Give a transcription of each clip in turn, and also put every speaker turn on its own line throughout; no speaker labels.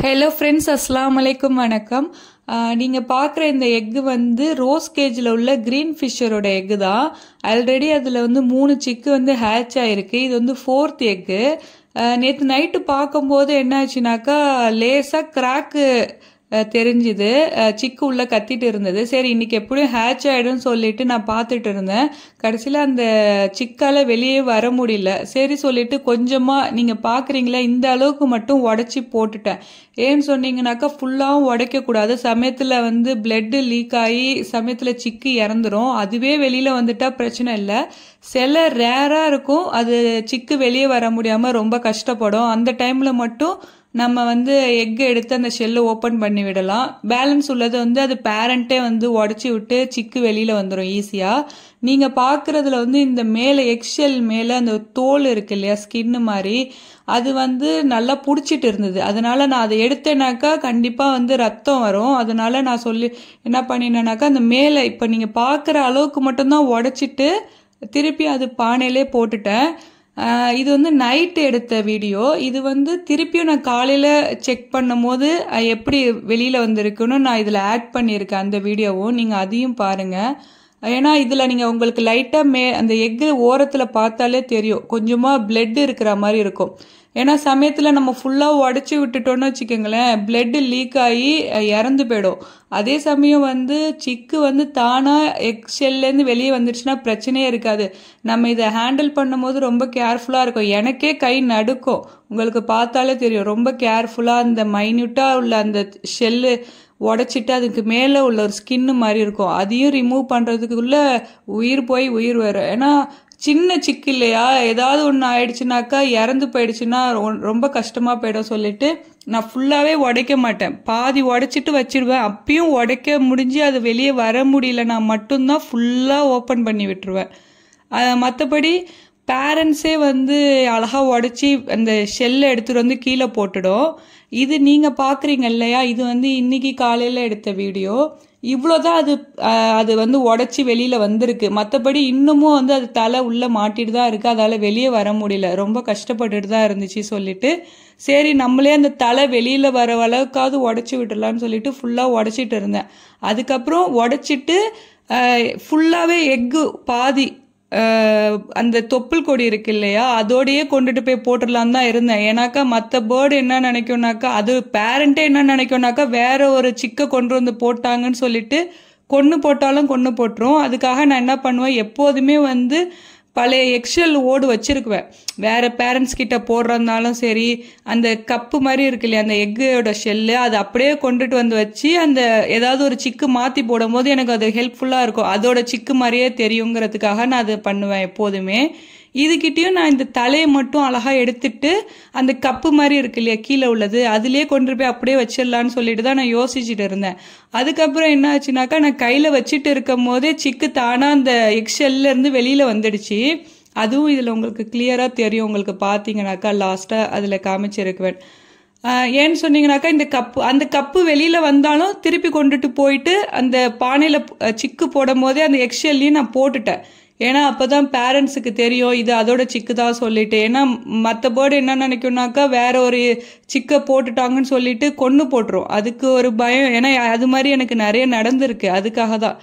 hello friends அஸ்லாம் வலைக்கும் வணக்கம் நீங்கள் பார்க்குற இந்த எக்கு வந்து ரோஸ் கேஜில் உள்ள க்ரீன் ஃபிஷ்ஷரோட எக்கு தான் ஆல்ரெடி அதில் வந்து மூணு சிக்கு வந்து ஹேச் ஆகிருக்கு இது வந்து ஃபோர்த் எக்கு நேற்று நைட்டு பார்க்கும்போது என்னாச்சுனாக்கா லேசாக கிராக்கு தெரிஞ்சுது சிக்கு உள்ளே கத்திட்டு இருந்தது சரி இன்றைக்கி எப்படியும் ஹேட்ச் ஆகிடும்னு சொல்லிட்டு நான் பார்த்துட்டு இருந்தேன் கடைசியில் அந்த சிக்கால் வெளியே வர முடியல சரி சொல்லிட்டு கொஞ்சமாக நீங்கள் பார்க்குறீங்களா இந்த அளவுக்கு மட்டும் உடச்சி போட்டுட்டேன் ஏன்னு சொன்னீங்கன்னாக்கா ஃபுல்லாகவும் கூடாது சமயத்தில் வந்து பிளட்டு லீக் ஆகி சமயத்தில் சிக்கு இறந்துரும் அதுவே வெளியில் வந்துட்டால் பிரச்சனை இல்லை சில ரேராக இருக்கும் அது சிக்கு வெளியே வர முடியாமல் ரொம்ப கஷ்டப்படும் அந்த டைமில் மட்டும் நம்ம வந்து எக்கை எடுத்து அந்த ஷெல்லை ஓப்பன் பண்ணி விடலாம் பேலன்ஸ் உள்ளது வந்து அது பேரண்ட்டே வந்து உடச்சி விட்டு சிக்கு வெளியில் வந்துடும் ஈஸியாக நீங்கள் பார்க்குறதுல வந்து இந்த மேலே எக்ஷெல் மேலே அந்த தோல் இருக்கு இல்லையா ஸ்கின்னு மாதிரி அது வந்து நல்லா பிடிச்சிட்டு இருந்தது அதனால நான் அதை எடுத்தேனாக்கா கண்டிப்பாக வந்து ரத்தம் வரும் அதனால நான் சொல்லி என்ன பண்ணினேனாக்கா அந்த மேலே இப்போ நீங்கள் பார்க்குற அளவுக்கு மட்டும்தான் உடச்சிட்டு திருப்பி அது பானையிலே போட்டுட்டேன் இது வந்து நைட் எடுத்த வீடியோ இது வந்து திருப்பியும் நான் காலையில் செக் பண்ணும்போது எப்படி வெளியில் வந்திருக்குன்னு நான் இதில் ஆட் பண்ணியிருக்கேன் அந்த வீடியோவும் நீங்கள் அதையும் பாருங்கள் ஏன்னா இதில் நீங்கள் உங்களுக்கு லைட்டாக மே அந்த எக்கு ஓரத்தில் பார்த்தாலே தெரியும் கொஞ்சமாக பிளட் இருக்கிற மாதிரி இருக்கும் ஏன்னா சமயத்தில் நம்ம ஃபுல்லாக உடச்சி விட்டுட்டோன்னு வச்சுக்கோங்களேன் பிளட்டு லீக் ஆகி இறந்து போயிடும் அதே சமயம் வந்து சிக்கு வந்து தானாக எக் ஷெல்லேருந்து வெளியே வந்துருச்சுன்னா பிரச்சனையே இருக்காது நம்ம இதை ஹேண்டில் பண்ணும்போது ரொம்ப கேர்ஃபுல்லாக இருக்கும் எனக்கே கை நடுக்கும் உங்களுக்கு பார்த்தாலே தெரியும் ரொம்ப கேர்ஃபுல்லாக அந்த மைன்யூட்டாக உள்ள அந்த ஷெல்லு உடச்சிட்டு அதுக்கு மேலே உள்ள ஒரு ஸ்கின்னு மாதிரி இருக்கும் அதையும் ரிமூவ் பண்ணுறதுக்குள்ளே உயிர் போய் உயிர் வரும் ஏன்னா சின்ன சிக்கு இல்லையா ஏதாவது ஒன்று ஆயிடுச்சுனாக்கா இறந்து போயிடுச்சுன்னா ரொம்ப கஷ்டமாக போயிடும் சொல்லிட்டு நான் ஃபுல்லாகவே உடைக்க மாட்டேன் பாதி உடைச்சிட்டு வச்சிருவேன் அப்பயும் உடைக்க முடிஞ்சு அது வெளியே வர முடியல நான் மட்டும்தான் ஃபுல்லாக ஓப்பன் பண்ணி விட்டுருவேன் மற்றபடி பேரண்ட்ஸே வந்து அழகாக உடச்சி அந்த ஷெல்லை எடுத்துகிட்டு வந்து கீழே போட்டுடும் இது நீங்கள் பார்க்குறீங்க இல்லையா இது வந்து இன்றைக்கி காலையில் எடுத்த வீடியோ இவ்வளோ தான் அது அது வந்து உடச்சி வெளியில் வந்திருக்கு மற்றபடி இன்னமும் வந்து அது தலை உள்ளே மாட்டிட்டு தான் இருக்குது அதால் வெளியே வர முடியல ரொம்ப கஷ்டப்பட்டுட்டு தான் இருந்துச்சு சொல்லிட்டு சரி நம்மளே அந்த தலை வெளியில் வர அளவுக்காவது உடச்சி விட்டுடலான்னு சொல்லிட்டு ஃபுல்லாக உடச்சிட்டு இருந்தேன் அதுக்கப்புறம் உடச்சிட்டு ஃபுல்லாகவே எக்கு பாதி அந்த தொப்புள் கொடி இருக்கு இல்லையா அதோடையே கொண்டுட்டு போய் போட்டுடலாம் தான் இருந்தேன் ஏன்னாக்கா மற்ற பேர்டு என்ன நினைக்கும்னாக்கா அது பேரண்ட்டே என்ன நினைக்கும்னாக்கா வேற ஒரு சிக்க கொண்டு வந்து போட்டாங்கன்னு சொல்லிட்டு கொன்று போட்டாலும் கொன்று போட்டுரும் அதுக்காக நான் என்ன பண்ணுவேன் எப்போதுமே வந்து பழைய எக்ஸல் ஓடு வச்சுருக்குவேன் வேறு பேரண்ட்ஸ் கிட்ட போடுறதுனாலும் சரி அந்த கப்பு மாதிரி இருக்கு இல்லையா அந்த எக்கோட ஷெல்லு அதை அப்படியே கொண்டுட்டு வந்து வச்சு அந்த ஏதாவது ஒரு சிக்கு மாற்றி போடும்போது எனக்கு அது ஹெல்ப்ஃபுல்லாக இருக்கும் அதோட சிக்கு மாதிரியே தெரியுங்கிறதுக்காக நான் அது பண்ணுவேன் எப்போதுமே இதுகிட்டயும் நான் இந்த தலையை மட்டும் அழகாக எடுத்துட்டு அந்த கப்பு மாதிரி இருக்கு இல்லையா கீழே உள்ளது அதுலேயே கொண்டு போய் அப்படியே வச்சிடலான்னு சொல்லிட்டு தான் நான் யோசிச்சுட்டு இருந்தேன் அதுக்கப்புறம் என்ன ஆச்சுனாக்கா நான் கையில் வச்சுட்டு இருக்கும் போதே சிக்கு தானாக அந்த இருந்து வெளியில் வந்துடுச்சு அதுவும் இதில் உங்களுக்கு கிளியராக தெரியும் உங்களுக்கு பார்த்தீங்கனாக்கா லாஸ்ட்டாக அதில் காமிச்சிருக்குவேன் ஏன்னு சொன்னீங்கனாக்கா இந்த கப்பு அந்த கப்பு வெளியில் வந்தாலும் திருப்பி கொண்டுட்டு போயிட்டு அந்த பானையில் சிக்கு போடும் போதே அந்த எக்ஷெல்லையும் நான் போட்டுட்டேன் ஏன்னா அப்போ தான் பேரண்ட்ஸுக்கு தெரியும் இது அதோட சிக்கு தான் சொல்லிட்டு ஏன்னா மற்ற பேர்டு என்ன நினைக்கும்னாக்கா வேற ஒரு சிக்கை போட்டுட்டாங்கன்னு சொல்லிட்டு கொண்டு போட்டுரும் அதுக்கு ஒரு பயம் ஏன்னா அது மாதிரி எனக்கு நிறைய நடந்திருக்கு அதுக்காக தான்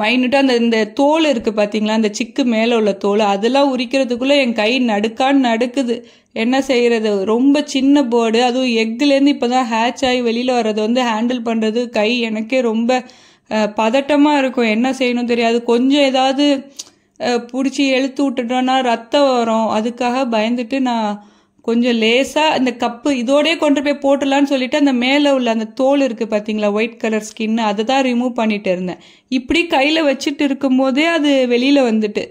மைனுட்டு அந்த இந்த தோல் இருக்குது பார்த்தீங்களா அந்த சிக்கு மேலே உள்ள தோல் அதெல்லாம் உரிக்கிறதுக்குள்ளே என் கை நடுக்கான்னு நடுக்குது என்ன செய்கிறது ரொம்ப சின்ன பேர்டு அதுவும் எக்லேருந்து இப்போ தான் ஹேட்ச் ஆகி வெளியில் வர்றது வந்து ஹேண்டில் பண்ணுறது கை எனக்கே ரொம்ப பதட்டமாக இருக்கும் என்ன செய்யணும் தெரியாது கொஞ்சம் ஏதாவது பிடிச்சி எழுத்து விட்டுட்டோன்னா ரத்தம் வரும் அதுக்காக பயந்துட்டு நான் கொஞ்சம் லேசாக அந்த கப்பு இதோடய கொண்டு போய் போட்டுடலான்னு சொல்லிட்டு அந்த மேலே உள்ள அந்த தோல் இருக்குது பார்த்தீங்களா ஒயிட் கலர் ஸ்கின்னு அதை தான் ரிமூவ் பண்ணிட்டு இருந்தேன் இப்படி கையில் வச்சுட்டு இருக்கும்போதே அது வெளியில் வந்துட்டு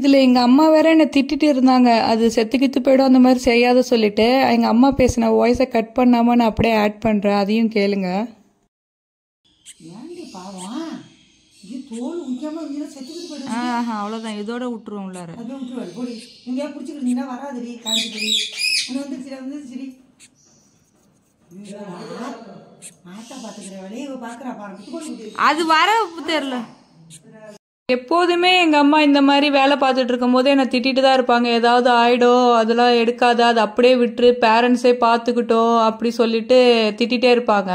இதில் எங்கள் அம்மா வேற என்னை திட்டிட்டு இருந்தாங்க அது செத்துக்கித்து போயிடும் அந்த மாதிரி செய்யாத சொல்லிட்டு எங்கள் அம்மா பேசின வாய்ஸை கட் பண்ணாமல் நான் அப்படியே ஆட் பண்ணுறேன் அதையும் கேளுங்கள் ஏண்டி பாவம் அவ்வளோதான் இதோட விட்டுருவோம் உள்ளார அது வர தெரியல எப்போதுமே எங்கள் அம்மா இந்த மாதிரி வேலை பார்த்துட்டு இருக்கும்போது என்னை திட்டிட்டு தான் இருப்பாங்க ஏதாவது ஆயிடும் அதெல்லாம் எடுக்காத அது அப்படியே விட்டுரு பேரண்ட்ஸே பார்த்துக்கிட்டோம் அப்படி சொல்லிட்டு திட்டிகிட்டே இருப்பாங்க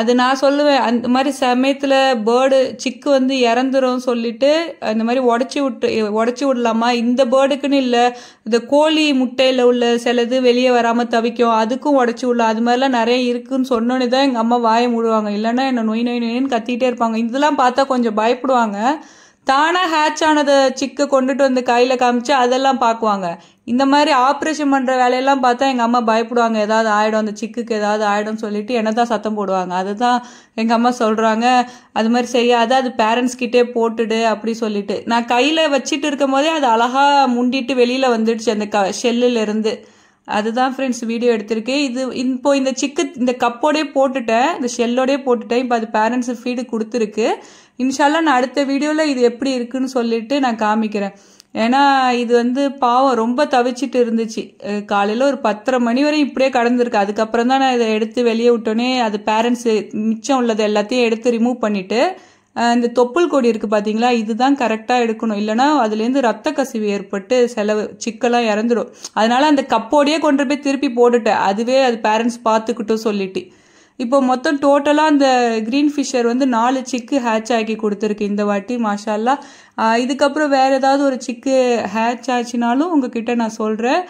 அது நான் சொல்லுவேன் அந்த மாதிரி சமயத்தில் பேர்டு சிக்கு வந்து இறந்துரும் சொல்லிட்டு அந்த மாதிரி உடச்சி விட்டு உடச்சி விடலாமா இந்த பேர்டுக்குன்னு இல்லை இந்த கோழி முட்டையில் உள்ள சிலது வெளியே வராமல் தவிக்கும் அதுக்கும் உடச்சி விடலாம் அது மாதிரிலாம் நிறைய இருக்குன்னு சொன்னோன்னே தான் எங்கள் அம்மா வாயை மூடுவாங்க இல்லைன்னா என்ன நொய் நொய் நொயின்னு கத்திகிட்டே இருப்பாங்க இதெல்லாம் பார்த்தா கொஞ்சம் பயப்படுவாங்க தானாக ஹேட்ச் ஆனதை சிக்கு கொண்டுட்டு வந்து கையில் காமிச்சு அதெல்லாம் பார்க்குவாங்க இந்த மாதிரி ஆப்ரேஷன் பண்ணுற வேலையெல்லாம் பார்த்தா எங்கள் அம்மா பயப்படுவாங்க ஏதாவது ஆகிடும் அந்த சிக்குக்கு ஏதாவது ஆகிடும் சொல்லிட்டு என்ன தான் சத்தம் போடுவாங்க அதுதான் தான் எங்கள் அம்மா சொல்கிறாங்க அது மாதிரி செய்யாத அது பேரண்ட்ஸ்கிட்டே போட்டுடு அப்படி சொல்லிட்டு நான் கையில் வச்சுட்டு இருக்கும் போதே அது அழகாக முண்டிட்டு வெளியில் வந்துடுச்சு அந்த க ஷெல்லுலேருந்து அதுதான் ஃப்ரெண்ட்ஸ் வீடியோ எடுத்திருக்கேன் இது இப்போ இந்த சிக்கு இந்த கப்போடே போட்டுட்டேன் இந்த ஷெல்லோடே போட்டுட்டேன் இப்போ அது பேரண்ட்ஸ் ஃபீடு கொடுத்துருக்கு இன்ஷால்லாம் நான் அடுத்த வீடியோவில் இது எப்படி இருக்குன்னு சொல்லிட்டு நான் காமிக்கிறேன் ஏன்னா இது வந்து பாவம் ரொம்ப தவிச்சிட்டு இருந்துச்சு காலையில் ஒரு பத்தரை மணி வரை இப்படியே கடந்திருக்கு அதுக்கப்புறம் தான் நான் இதை எடுத்து வெளியே விட்டோன்னே அது பேரண்ட்ஸ் மிச்சம் உள்ளது எல்லாத்தையும் எடுத்து ரிமூவ் பண்ணிவிட்டு இந்த தொப்புள் கொடி இருக்குது பார்த்தீங்களா இதுதான் கரெக்டாக எடுக்கணும் இல்லைனா அதுலேருந்து ரத்த கசிவு ஏற்பட்டு செலவு சிக்கலாக இறந்துடும் அதனால அந்த கப்போடையே கொண்டு போய் திருப்பி போட்டுட்டேன் அதுவே அது பேரண்ட்ஸ் பார்த்துக்கிட்டும் சொல்லிட்டு இப்போ மொத்தம் டோட்டலாக அந்த க்ரீன் ஃபிஷர் வந்து நாலு சிக்கு ஹேட்ச் ஆக்கி கொடுத்துருக்கு இந்த வாட்டி மாஷால்லா இதுக்கப்புறம் வேறு ஏதாவது ஒரு சிக்கு ஹேட்ச் ஆச்சுனாலும் உங்ககிட்ட நான் சொல்கிறேன்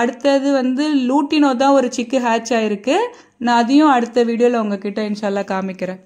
அடுத்தது வந்து லூட்டினோ தான் ஒரு சிக்கு ஹேட்ச் ஆகிருக்கு நான் அதையும் அடுத்த வீடியோவில் உங்ககிட்ட இன்ஷால்லா காமிக்கிறேன்